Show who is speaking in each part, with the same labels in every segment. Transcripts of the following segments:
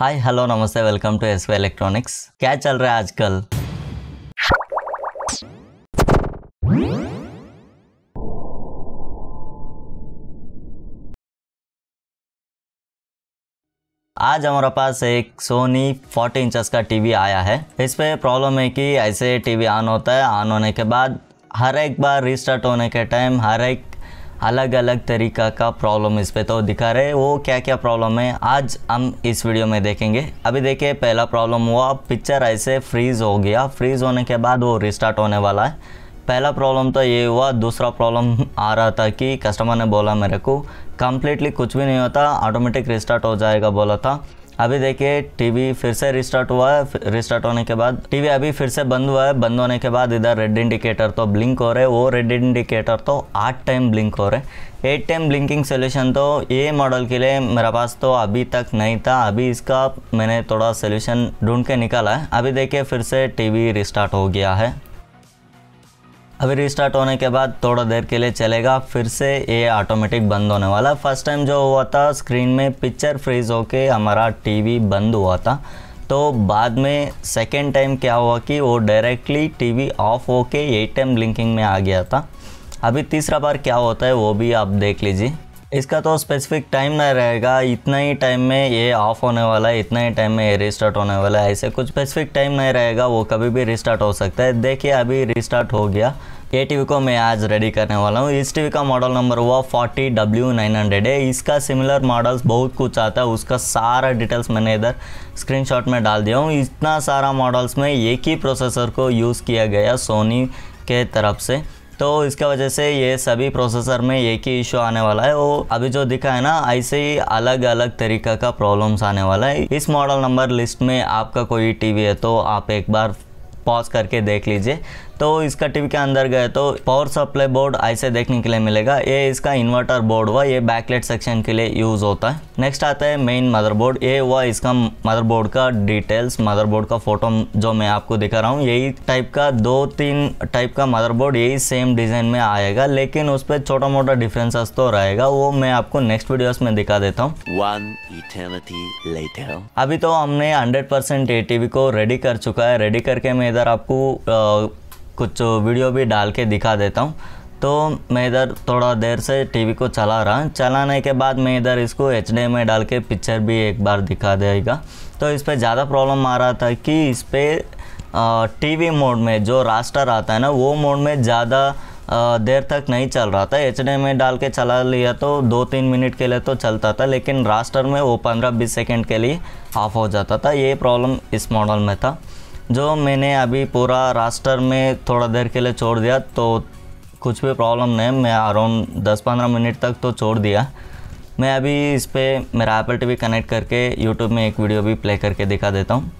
Speaker 1: हाय hello नमस्ते welcome to S electronics क्या चल रहा है आजकल आज हमारे पास एक सोनी 40 इंचस का टीवी आया है इस पे प्रॉब्लम है कि ऐसे टीवी ऑन होता है ऑन होने के बाद हर एक बार रिस्टार्ट होने के टाइम हर एक अलग अलग तरीका का प्रॉब्लम इस पर तो दिखा रहे वो क्या क्या प्रॉब्लम है आज हम इस वीडियो में देखेंगे अभी देखिए पहला प्रॉब्लम हुआ पिक्चर ऐसे फ्रीज हो गया फ्रीज होने के बाद वो रिस्टार्ट होने वाला है पहला प्रॉब्लम तो ये हुआ दूसरा प्रॉब्लम आ रहा था कि कस्टमर ने बोला मेरे को कम्प्लीटली कुछ भी नहीं होता ऑटोमेटिक रिस्टार्ट हो जाएगा बोला था अभी देखिए टीवी फिर से रिस्टार्ट हुआ है रिस्टार्ट होने के बाद टीवी अभी फिर से बंद हुआ है बंद होने के बाद इधर रेड इंडिकेटर तो ब्लिंक हो रहे वो रेड इंडिकेटर तो आठ टाइम ब्लिंक हो रहे एट टाइम ब्लिंकिंग सोल्यूशन तो ये मॉडल के लिए मेरा पास तो अभी तक नहीं था अभी इसका मैंने थोड़ा सोल्यूशन ढूंढ के निकाला है अभी देखिए फिर से टीवी रिस्टार्ट हो गया है अभी रिस्टार्ट होने के बाद थोड़ा देर के लिए चलेगा फिर से ये ऑटोमेटिक बंद होने वाला फर्स्ट टाइम जो हुआ था स्क्रीन में पिक्चर फ्रीज होके हमारा टीवी बंद हुआ था तो बाद में सेकेंड टाइम क्या हुआ कि वो डायरेक्टली टीवी ऑफ होके ए टाइम ब्लिंकिंग में आ गया था अभी तीसरा बार क्या होता है वो भी आप देख लीजिए इसका तो स्पेसिफिक टाइम ना रहेगा इतना ही टाइम में ये ऑफ होने वाला है इतना ही टाइम में ये रिस्टार्ट होने वाला है ऐसे कुछ स्पेसिफिक टाइम नहीं रहेगा वो कभी भी रिस्टार्ट हो सकता है देखिए अभी रिस्टार्ट हो गया ये टी को मैं आज रेडी करने वाला हूँ इस टीवी का मॉडल नंबर हुआ फोर्टी डब्ल्यू नाइन हंड्रेड है इसका सिमिलर मॉडल्स बहुत कुछ आता है उसका सारा डिटेल्स मैंने इधर स्क्रीनशॉट में डाल दिया हूँ इतना सारा मॉडल्स में एक ही प्रोसेसर को यूज़ किया गया सोनी के तरफ से तो इसके वजह से ये सभी प्रोसेसर में एक ही इश्यू आने वाला है वो अभी जो दिखा है ना ऐसे ही अलग अलग तरीका का प्रॉब्लम्स आने वाला है इस मॉडल नंबर लिस्ट में आपका कोई टीवी है तो आप एक बार पॉज करके देख लीजिए तो इसका टीवी के अंदर गए तो पावर सप्लाई बोर्ड ऐसे देखने के लिए मिलेगा ये इसका इन्वर्टर बोर्ड हुआ ये बैकलेट सेक्शन के लिए यूज़ होता है नेक्स्ट आता है मेन मदरबोर्ड ये हुआ इसका मदरबोर्ड का डिटेल्स मदरबोर्ड का फोटो जो मैं आपको दिखा रहा हूँ यही टाइप का दो तीन टाइप का मदरबोर्ड यही सेम डिज़ाइन में आएगा लेकिन उस पर छोटा मोटा डिफरेंसेस तो रहेगा वो मैं आपको नेक्स्ट वीडियोस में दिखा देता हूँ अभी तो हमने हंड्रेड परसेंट को रेडी कर चुका है रेडी करके मैं इधर आपको आ, कुछ वीडियो भी डाल के दिखा देता हूँ तो मैं इधर थोड़ा देर से टीवी को चला रहा हूँ चलाने के बाद मैं इधर इसको एच में डाल के पिक्चर भी एक बार दिखा देगा तो इस पर ज़्यादा प्रॉब्लम आ रहा था कि इस पर टीवी मोड में जो रास्टर आता है ना वो मोड में ज़्यादा देर तक नहीं चल रहा था एच में डाल के चला लिया तो दो तीन मिनट के लिए तो चलता था लेकिन रास्टर में वो पंद्रह बीस सेकेंड के लिए ऑफ हो जाता था ये प्रॉब्लम इस मॉडल में था जो मैंने अभी पूरा रास्टर में थोड़ा देर के लिए छोड़ दिया तो कुछ भी प्रॉब्लम नहीं मैं अराउंड दस पंद्रह मिनट तक तो छोड़ दिया मैं अभी इस पर मेरा एप्पल वी कनेक्ट करके यूट्यूब में एक वीडियो भी प्ले करके दिखा देता हूँ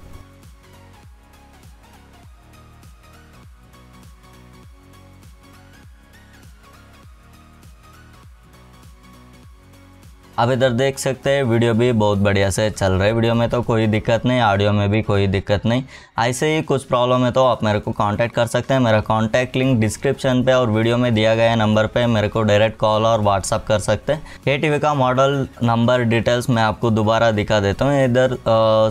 Speaker 1: आप इधर देख सकते हैं वीडियो भी बहुत बढ़िया से चल रहा है वीडियो में तो कोई दिक्कत नहीं ऑडियो में भी कोई दिक्कत नहीं ऐसे ही कुछ प्रॉब्लम है तो आप मेरे को कांटेक्ट कर सकते हैं मेरा कांटेक्ट लिंक डिस्क्रिप्शन पे और वीडियो में दिया गया नंबर पे मेरे को डायरेक्ट कॉल और व्हाट्सअप कर सकते हैं ए का मॉडल नंबर डिटेल्स मैं आपको दोबारा दिखा देता हूँ इधर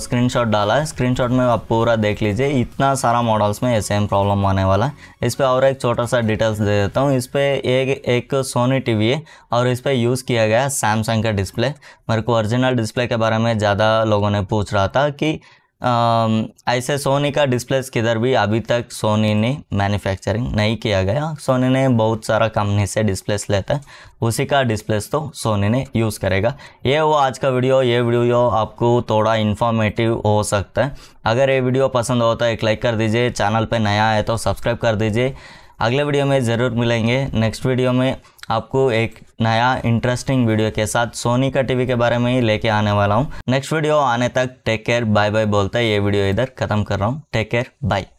Speaker 1: स्क्रीन डाला है स्क्रीन में आप पूरा देख लीजिए इतना सारा मॉडल्स में सेम प्रॉब्लम आने वाला है इस पर और एक छोटा सा डिटेल्स दे देता हूँ इस पर एक एक सोनी टी है और इस पर यूज़ किया गया सैमसंग का डिस्प्ले मेरे को ओरिजिनल डिस्प्ले के बारे में ज़्यादा लोगों ने पूछ रहा था कि आ, ऐसे सोनी का डिस्प्लेस किधर भी अभी तक सोनी ने मैन्युफैक्चरिंग नहीं किया गया सोनी ने बहुत सारा कंपनी से डिस्प्लेस लेता है उसी का डिस्प्लेस तो सोनी ने यूज़ करेगा ये वो आज का वीडियो ये वीडियो आपको थोड़ा इन्फॉर्मेटिव हो सकता है अगर ये वीडियो पसंद हो तो एक लाइक कर दीजिए चैनल पर नया है तो सब्सक्राइब कर दीजिए अगले वीडियो में ज़रूर मिलेंगे नेक्स्ट वीडियो में आपको एक नया इंटरेस्टिंग वीडियो के साथ सोनी का टीवी के बारे में ही लेके आने वाला हूँ नेक्स्ट वीडियो आने तक टेक केयर बाय बाय बोलता है ये वीडियो इधर खत्म कर रहा हूँ टेक केयर बाय